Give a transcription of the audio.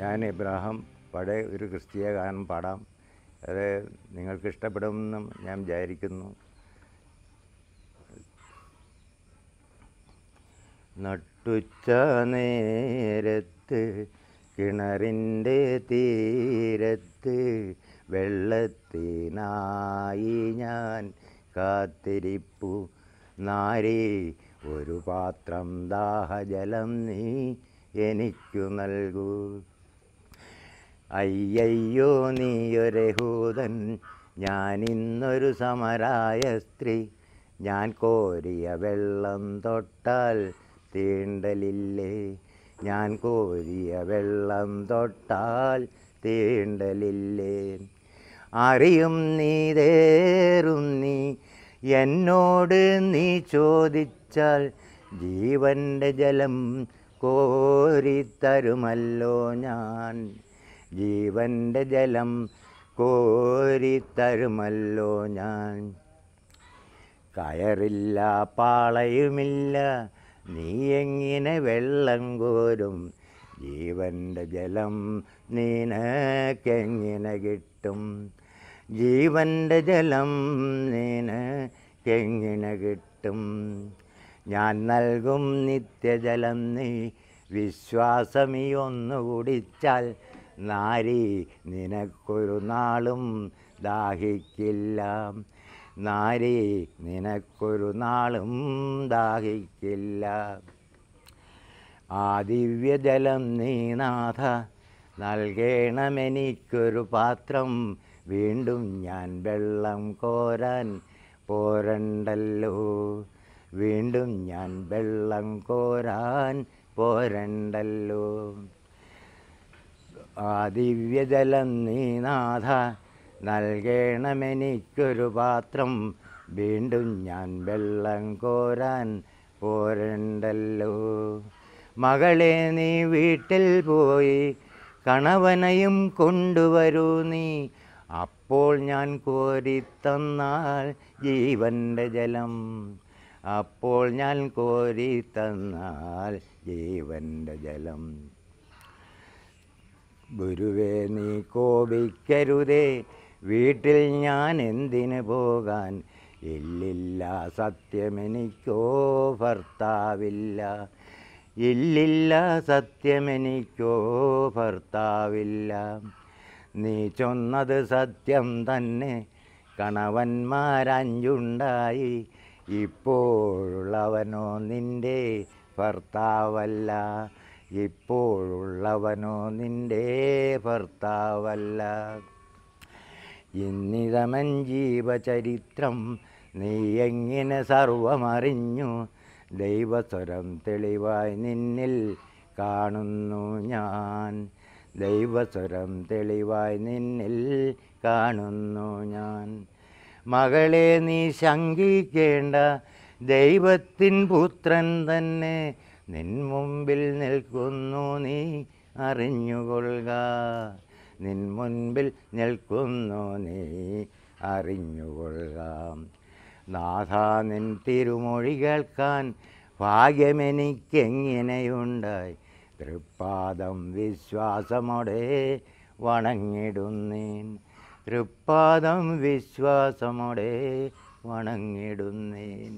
ഞാൻ ഇബ്രാഹിം പഴയ ഒരു ക്രിസ്തീയ ഗാനം പാടാം അത് നിങ്ങൾക്ക് ഞാൻ വിചാരിക്കുന്നു നട്ടുച്ച നേരത്ത് കിണറിൻ്റെ തീരത്ത് വെള്ളത്തിനായി ഞാൻ കാത്തിരിപ്പു നാരേ ഒരു പാത്രം ദാഹജലം നീ എനിക്കു നൽകൂ അയ്യയ്യോ നീയൊരഹൂതൻ ഇന്നൊരു സമരായ സ്ത്രീ ഞാൻ കോരിയ വെള്ളം തൊട്ടാൽ തീണ്ടലില്ലേ ഞാൻ കോരിയ വെള്ളം തൊട്ടാൽ തീണ്ടലില്ലേ അറിയും തേറും നീ എന്നോട് നീ ചോദിച്ചാൽ ജീവൻ്റെ ജലം കോരിത്തരുമല്ലോ ഞാൻ ജീവൻ്റെ ജലം കോരിത്തരുമല്ലോ ഞാൻ കയറില്ല പാളയുമില്ല നീ എങ്ങനെ വെള്ളം കോരും ജീവൻ്റെ ജലം നിനക്കെങ്ങനെ കിട്ടും ജീവൻ്റെ ജലം നിനക്കെങ്ങനെ കിട്ടും ഞാൻ നൽകും നിത്യജലം നീ വിശ്വാസം ഈ ഒന്നു കുടിച്ചാൽ നാരി നിനക്കൊരു നാളും ദാഹിക്കില്ല നാരി നിനക്കൊരു നാളും ദാഹിക്കില്ല ആ ദിവ്യജലം നീനാഥ നൽകേണമെനിക്കൊരു പാത്രം വീണ്ടും ഞാൻ വെള്ളം കോരാൻ പോരണ്ടല്ലോ വീണ്ടും ഞാൻ വെള്ളം കോരാൻ പോരണ്ടല്ലോ ആ ദിവ്യജലം നീനാഥ നൽകണമെനിക്കൊരു പാത്രം വീണ്ടും ഞാൻ വെള്ളം കോരാൻ പോരണ്ടല്ലോ മകളെ നീ വീട്ടിൽ പോയി കണവനയും കൊണ്ടുവരൂ നീ അപ്പോൾ ഞാൻ കോരിത്തന്നാൽ ജീവൻ്റെ ജലം അപ്പോൾ ഞാൻ കോരിത്തന്നാൽ ജീവൻ്റെ ജലം ഗുരുവേ നീ കോപിക്കരുതേ വീട്ടിൽ ഞാൻ എന്തിന് പോകാൻ ഇല്ലില്ല സത്യമെനിക്കോ ഭർത്താവില്ല ഇല്ലില്ല സത്യമെനിക്കോ ഭർത്താവില്ല നീ ചൊന്നത് സത്യം തന്നെ കണവന്മാരഞ്ചുണ്ടായി ഇപ്പോഴുള്ളവനോ നിൻ്റെ ഭർത്താവല്ല ഇപ്പോഴുള്ളവനോ നിന്റെ ഭർത്താവല്ല ഇന്നിതമൻ ജീവചരിത്രം നീ എങ്ങനെ സർവമറിഞ്ഞു ദൈവസ്വരം തെളിവായി നിന്നിൽ കാണുന്നു ഞാൻ ദൈവസ്വരം തെളിവായി നിന്നിൽ കാണുന്നു ഞാൻ മകളെ നീ ശങ്കിക്കേണ്ട ദൈവത്തിൻ പുത്രൻ തന്നെ നിൻ മുമ്പിൽ നിൽക്കുന്നു നീ അറിഞ്ഞുകൊള്ളുക മുൻപിൽ നിൽക്കുന്നു നീ അറിഞ്ഞുകൊള്ളുക നാഥ നിൻ തിരുമൊഴി കേൾക്കാൻ ഭാഗ്യമെനിക്കെങ്ങനെയുണ്ടായി തൃപ്പാദം വിശ്വാസമോടെ വണങ്ങിടുന്നേൻ തൃപ്പാദം വിശ്വാസമോടെ വണങ്ങിടുന്നേൻ